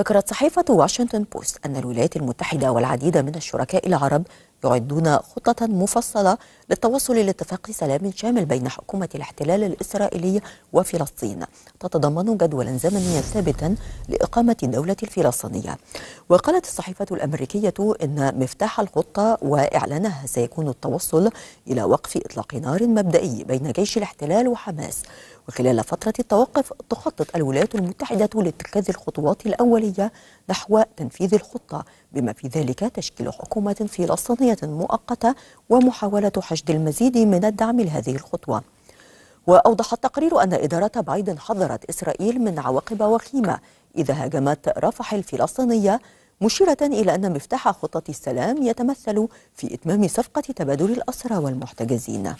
ذكرت صحيفة واشنطن بوست أن الولايات المتحدة والعديد من الشركاء العرب يعدون خطة مفصلة للتوصل لاتفاق سلام شامل بين حكومة الاحتلال الإسرائيلي وفلسطين تتضمن جدولا زمنيا ثابتا لإقامة الدولة الفلسطينية وقالت الصحيفة الأمريكية إن مفتاح الخطة وإعلانها سيكون التوصل إلى وقف إطلاق نار مبدئي بين جيش الاحتلال وحماس وخلال فترة التوقف تخطط الولايات المتحدة لاتخاذ الخطوات الأولية نحو تنفيذ الخطة بما في ذلك تشكيل حكومة فلسطينية زمنية مؤقتة ومحاولة حشد المزيد من الدعم لهذه الخطوة وأوضح التقرير أن إدارة بايدن حذرت إسرائيل من عواقب وخيمة إذا هاجمت رفح الفلسطينية مشيرة إلى أن مفتاح خطة السلام يتمثل في إتمام صفقة تبادل الأسرى والمحتجزين